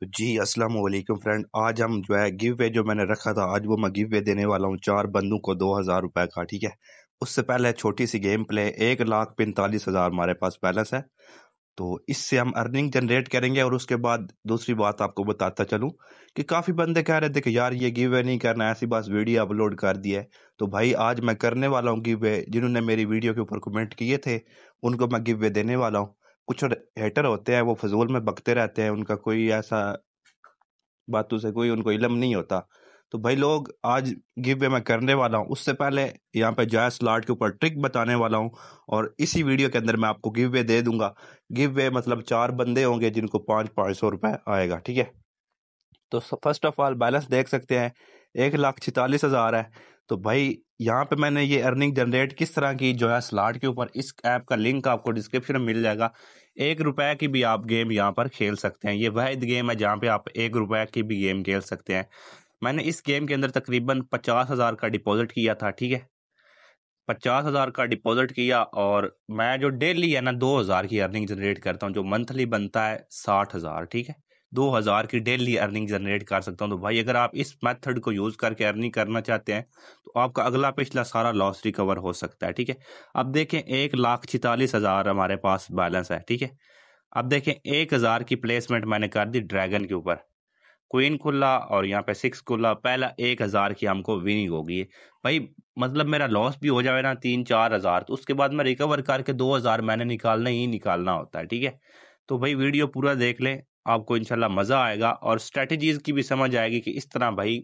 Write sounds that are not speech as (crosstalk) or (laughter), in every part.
तो जी अस्सलाम वालेकुम फ्रेंड आज हम जो है गिव वे जो मैंने रखा था आज वो मैं गिव वे देने वाला हूँ चार बंदों को दो हज़ार रुपये का ठीक है उससे पहले छोटी सी गेम प्ले एक लाख पैंतालीस हज़ार हमारे पास बैलेंस है तो इससे हम अर्निंग जनरेट करेंगे और उसके बाद दूसरी बात आपको बताता चलूँ कि काफ़ी बंदे कह रहे थे कि यार ये गिव वे नहीं करना ऐसी बस वीडियो अपलोड कर दी है तो भाई आज मैं करने वाला हूँ गिव वे जिन्होंने मेरी वीडियो के ऊपर कमेंट किए थे उनको मैं गिव वे देने वाला हूँ कुछ हेटर होते हैं वो फजूल में बकते रहते हैं उनका कोई ऐसा बातों से कोई उनको इलम नहीं होता तो भाई लोग आज गिव वे मैं करने वाला हूँ उससे पहले यहाँ पे जाय स्लॉट के ऊपर ट्रिक बताने वाला हूँ और इसी वीडियो के अंदर मैं आपको गिव वे दे दूंगा गिव वे मतलब चार बंदे होंगे जिनको पाँच पाँच सौ रुपये आएगा ठीक है तो फर्स्ट ऑफ ऑल बैलेंस देख सकते हैं एक लाख छतालीस हज़ार है तो भाई यहाँ पे मैंने ये अर्निंग जनरेट किस तरह की जो है स्लाट के ऊपर इस ऐप का लिंक आपको डिस्क्रिप्शन में मिल जाएगा एक रुपए की भी आप गेम यहाँ पर खेल सकते हैं ये वह गेम है जहाँ पे आप एक रुपए की भी गेम खेल सकते हैं मैंने इस गेम के अंदर तकरीबन पचास हज़ार का डिपॉजिट किया था ठीक है पचास हज़ार का डिपॉजिट किया और मैं जो डेली है ना दो हज़ार की अर्निंग जनरेट करता हूँ जो मंथली बनता है साठ हज़ार ठीक है दो हज़ार की डेली अर्निंग जनरेट कर सकता हूं तो भाई अगर आप इस मेथड को यूज़ करके अर्निंग करना चाहते हैं तो आपका अगला पिछला सारा लॉस रिकवर हो सकता है ठीक है अब देखें एक लाख छितालीस हज़ार हमारे पास बैलेंस है ठीक है अब देखें एक हज़ार की प्लेसमेंट मैंने कर दी ड्रैगन के ऊपर क्वीन खुला और यहाँ पे सिक्स खुला पहला एक हज़ार की हमको विनिंग होगी भाई मतलब मेरा लॉस भी हो जाए ना तीन चार हज़ार तो उसके बाद मैं रिकवर करके दो हज़ार मैंने निकालना ही निकालना होता है ठीक है तो भाई वीडियो पूरा देख लें आपको इनशाला मज़ा आएगा और स्ट्रेटजीज़ की भी समझ आएगी कि इस तरह भाई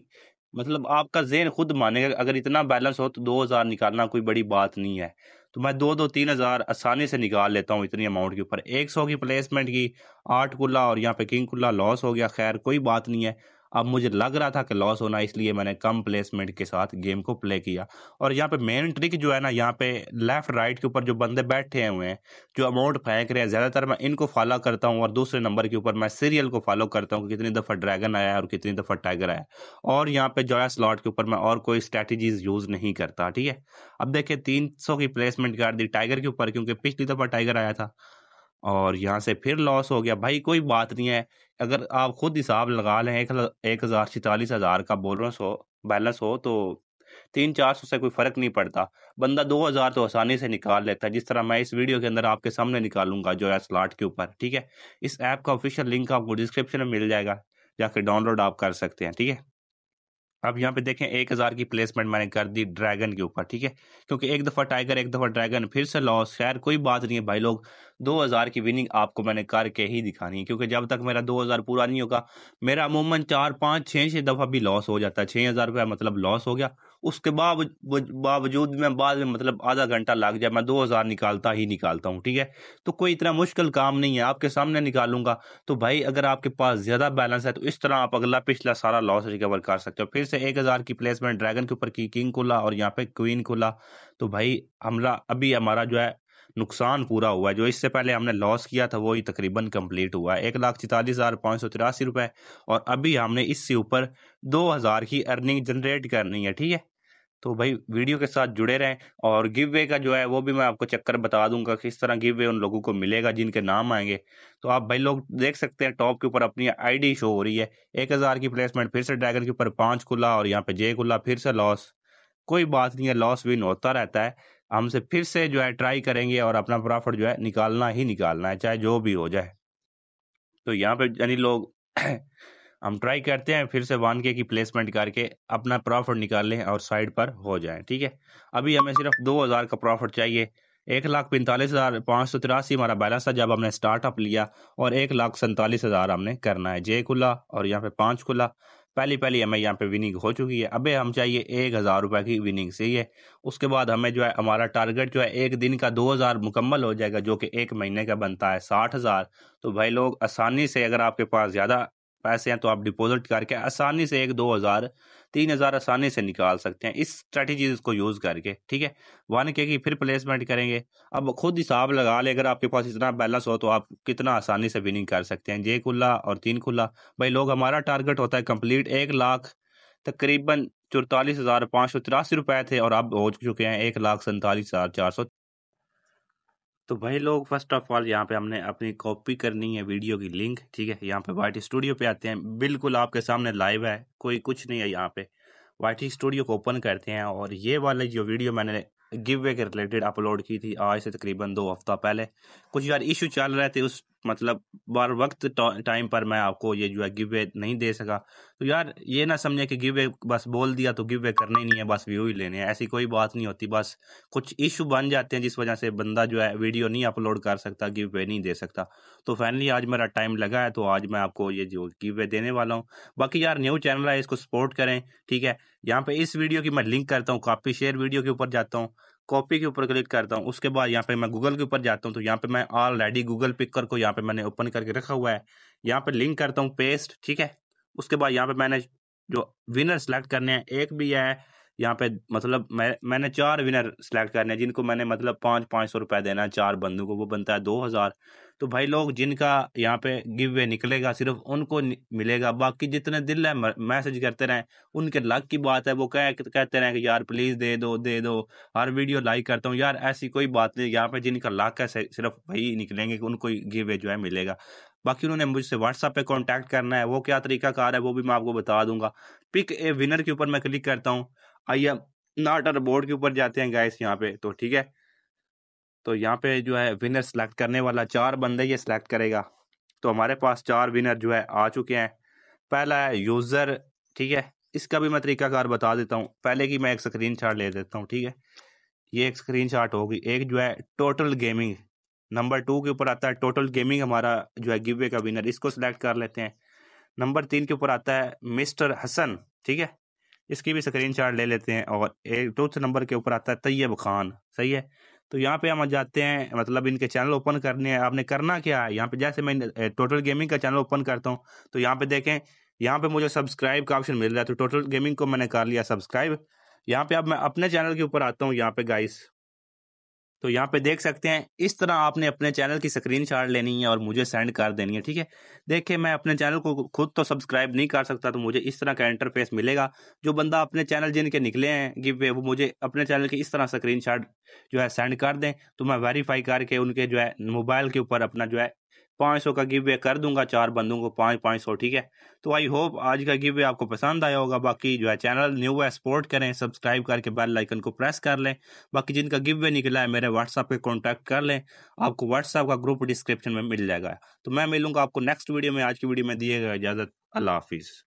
मतलब आपका जेन खुद मानेगा अगर इतना बैलेंस हो तो दो हज़ार निकालना कोई बड़ी बात नहीं है तो मैं दो दो तीन हज़ार आसानी से निकाल लेता हूँ इतनी अमाउंट के ऊपर एक सौ की प्लेसमेंट की आठ कुल्ला और यहाँ पे किंग कुल्ला लॉस हो गया खैर कोई बात नहीं है अब मुझे लग रहा था कि लॉस होना इसलिए मैंने कम प्लेसमेंट के साथ गेम को प्ले किया और यहाँ पे मेन ट्रिक जो है ना यहाँ पे लेफ्ट राइट के ऊपर जो बंदे बैठे हुए हैं जो अमाउंट फेंक रहे हैं ज़्यादातर मैं इनको फॉलो करता हूँ और दूसरे नंबर के ऊपर मैं सीरियल को फॉलो करता हूँ कि कितनी दफ़ा ड्रैगन आया है और कितनी दफ़ा टाइगर आया और यहाँ पर जो है स्लॉट के ऊपर मैं और कोई स्ट्रैटेजीज यूज़ नहीं करता ठीक है अब देखिए तीन की प्लेसमेंट कर दी टाइगर के ऊपर क्योंकि पिछली दफ़ा टाइगर आया था और यहाँ से फिर लॉस हो गया भाई कोई बात नहीं है अगर आप खुद हिसाब लगा लें एक एक हज़ार छतालीस हज़ार का बोनस हो बैलेंस हो तो तीन चार सौ से कोई फ़र्क नहीं पड़ता बंदा दो हज़ार तो आसानी से निकाल लेता है जिस तरह मैं इस वीडियो के अंदर आपके सामने निकालूंगा जो है स्लाट के ऊपर ठीक है इस ऐप का ऑफिशियल लिंक आपको डिस्क्रिप्शन में मिल जाएगा जाकर डाउनलोड आप कर सकते हैं ठीक है अब यहाँ पे देखें एक हज़ार की प्लेसमेंट मैंने कर दी ड्रैगन के ऊपर ठीक है क्योंकि एक दफ़ा टाइगर एक दफ़ा ड्रैगन फिर से लॉस खैर कोई बात नहीं है भाई लोग दो हज़ार की विनिंग आपको मैंने करके ही दिखानी है क्योंकि जब तक मेरा दो हज़ार पूरा नहीं होगा मेरा अमूमन चार पाँच छः छः दफ़ा भी लॉस हो जाता है छः हज़ार रुपया मतलब लॉस हो गया उसके बावजूद बावजूद मैं बाद में मतलब आधा घंटा लग जाए मैं दो हज़ार निकालता ही निकालता हूँ ठीक है तो कोई इतना मुश्किल काम नहीं है आपके सामने निकालूंगा तो भाई अगर आपके पास ज़्यादा बैलेंस है तो इस तरह आप अगला पिछला सारा लॉस रिकवर कर सकते हो फिर से एक हज़ार की प्लेसमेंट ड्रैगन के ऊपर की किंग को ला और यहाँ पे क्वीन को ला तो भाई हमारा अभी हमारा जो है नुकसान पूरा हुआ है जो इससे पहले हमने लॉस किया था वो ही तकरीबन कंप्लीट हुआ है एक लाख तैतालीस हज़ार पाँच सौ तिरासी रुपये और अभी हमने इससे ऊपर दो हज़ार की अर्निंग जनरेट करनी है ठीक है तो भाई वीडियो के साथ जुड़े रहें और गिव वे का जो है वो भी मैं आपको चक्कर बता दूंगा किस तरह गिव वे उन लोगों को मिलेगा जिनके नाम आएंगे तो आप भाई लोग देख सकते हैं टॉप के ऊपर अपनी आईडी शो हो रही है एक हज़ार की प्लेसमेंट फिर से ड्रैगन के ऊपर पाँच खुला और यहाँ पे जे खुला फिर से लॉस कोई बात नहीं है लॉस विन होता रहता है हमसे फिर से जो है ट्राई करेंगे और अपना प्रॉफिट जो है निकालना ही निकालना है चाहे जो भी हो जाए तो यहाँ पे यानी लोग (clears throat) हम ट्राई करते हैं फिर से वन के की प्लेसमेंट करके अपना प्रॉफिट निकाल लें और साइड पर हो जाए ठीक है अभी हमें सिर्फ दो हज़ार का प्रॉफिट चाहिए एक लाख पैंतालीस हज़ार पाँच सौ तिरासी हमारा बैलेंस था जब हमने स्टार्टअप लिया और एक लाख सैंतालीस हज़ार हमने करना है जे खुला और यहाँ पे पाँच खुला पहली पहली हमें यहाँ पे विनिंग हो चुकी है अबे हम चाहिए एक हज़ार रुपये की विनिंग चाहिए उसके बाद हमें जो है हमारा टारगेट जो है एक दिन का दो हज़ार मुकम्मल हो जाएगा जो कि एक महीने का बनता है साठ हज़ार तो भाई लोग आसानी से अगर आपके पास ज़्यादा पैसे हैं तो आप डिपॉजिट करके आसानी से एक दो हज़ार तीन हज़ार आसानी से निकाल सकते हैं इस स्ट्रेटजीज को यूज़ करके ठीक है वन के की फिर प्लेसमेंट करेंगे अब खुद हिसाब लगा ले अगर आपके पास इतना बैलेंस हो तो आप कितना आसानी से विनिंग कर सकते हैं जे खुला और तीन खुला भाई लोग हमारा टारगेट होता है कंप्लीट एक लाख तकरीबन चौतालीस हज़ार पाँच सौ तिरासी रुपए थे और अब हो चुके हैं एक लाख सैंतालीस हज़ार चार सौ तो भाई लोग फर्स्ट ऑफ ऑल यहाँ पे हमने अपनी कॉपी करनी है वीडियो की लिंक ठीक है यहाँ पे वाइट स्टूडियो पे आते हैं बिल्कुल आपके सामने लाइव है कोई कुछ नहीं है यहाँ पे वाइट स्टूडियो को ओपन करते हैं और ये वाले जो वीडियो मैंने गिव वे के रिलेटेड अपलोड की थी आज से तकरीबन दो हफ्ता पहले कुछ यार इशू चल रहे थे उस मतलब बार वक्त टाइम पर मैं आपको ये जो है गिव वे नहीं दे सका तो यार ये ना समझे कि गिव वे बस बोल दिया तो गिव वे करने ही नहीं है बस व्यू ही लेने हैं ऐसी कोई बात नहीं होती बस कुछ इशू बन जाते हैं जिस वजह से बंदा जो है वीडियो नहीं अपलोड कर सकता गिव वे नहीं दे सकता तो फाइनली आज मेरा टाइम लगा है तो आज मैं आपको ये जो गिव वे देने वाला हूँ बाकी यार न्यू चैनल है इसको सपोर्ट करें ठीक है यहाँ पे इस वीडियो की मैं लिंक करता हूँ कॉपी शेयर वीडियो के ऊपर जाता हूँ कॉपी के ऊपर क्लिक करता हूँ उसके बाद यहाँ पे मैं गूगल के ऊपर जाता हूँ तो यहाँ पे मैं ऑलरेडी गूगल पिकर को यहाँ पे मैंने ओपन करके रखा हुआ है यहाँ पे लिंक करता हूँ पेस्ट ठीक है उसके बाद यहाँ पे मैंने जो विनर सेलेक्ट करने हैं एक भी है यहाँ पे मतलब मैं मैंने चार विनर सेलेक्ट करने हैं जिनको मैंने मतलब पाँच पाँच सौ रुपये देना है चार बंदों को वो बनता है दो हज़ार तो भाई लोग जिनका यहाँ पे गिव वे निकलेगा सिर्फ उनको मिलेगा बाकी जितने दिल है मैसेज करते रहें उनके लक की बात है वो कह कहते रहें कि यार प्लीज़ दे दो दे दो हर वीडियो लाइक करता हूँ यार ऐसी कोई बात नहीं यहाँ पे जिनका लक है सिर्फ वही निकलेंगे कि उनको गिव वे जो है मिलेगा बाकी उन्होंने मुझसे व्हाट्सअप पे कॉन्टैक्ट करना है वो क्या तरीका कार है वो भी मैं आपको बता दूंगा पिक ए विनर के ऊपर मैं क्लिक करता हूँ आइए नॉट बोर्ड के ऊपर जाते हैं गाइस यहाँ पे तो ठीक है तो यहाँ पे जो है विनर सेलेक्ट करने वाला चार बंदे ये सिलेक्ट करेगा तो हमारे पास चार विनर जो है आ चुके हैं पहला है यूज़र ठीक है इसका भी मैं तरीकाकार बता देता हूँ पहले की मैं एक स्क्रीन ले देता हूँ ठीक है ये एक स्क्रीन होगी एक जो है टोटल गेमिंग नंबर टू के ऊपर आता है टोटल गेमिंग हमारा जो है गिवे का विनर इसको सिलेक्ट कर लेते हैं नंबर तीन के ऊपर आता है मिस्टर हसन ठीक है इसकी भी स्क्रीन शार्ट ले लेते हैं और एक टूथ नंबर के ऊपर आता है तैयब खान सही है तो यहाँ पे हम जाते हैं मतलब इनके चैनल ओपन करने हैं आपने करना क्या है यहाँ पे जैसे मैं टोटल गेमिंग का चैनल ओपन करता हूँ तो यहाँ पे देखें यहाँ पे मुझे सब्सक्राइब का ऑप्शन मिल रहा है तो टोटल गेमिंग को मैंने कर लिया सब्सक्राइब यहाँ पे अब मैं अपने चैनल के ऊपर आता हूँ यहाँ पे गाइस तो यहाँ पे देख सकते हैं इस तरह आपने अपने चैनल की स्क्रीन शॉट लेनी है और मुझे सेंड कर देनी है ठीक है देखिए मैं अपने चैनल को खुद तो सब्सक्राइब नहीं कर सकता तो मुझे इस तरह का इंटरफेस मिलेगा जो बंदा अपने चैनल जिनके निकले हैं कि वे वो मुझे अपने चैनल की इस तरह स्क्रीन जो है सेंड कर दें तो मैं वेरीफाई करके उनके जो है मोबाइल के ऊपर अपना जो है पाँच सौ का गिवे कर दूंगा चार बंदों को पाँच पाँच सौ ठीक है तो आई होप आज का गिवे आपको पसंद आया होगा बाकी जो है चैनल न्यू है सपोर्ट करें सब्सक्राइब करके बेल लाइकन को प्रेस कर लें बाकी जिनका गिवे निकला है मेरे व्हाट्सअप पे कॉन्टैक्ट कर लें आपको व्हाट्सअप का ग्रुप डिस्क्रिप्शन में मिल जाएगा तो मैं मिलूंगा आपको नेक्स्ट वीडियो में आज की वीडियो में दिएगा इजाज़त अल्लाह हाफिज़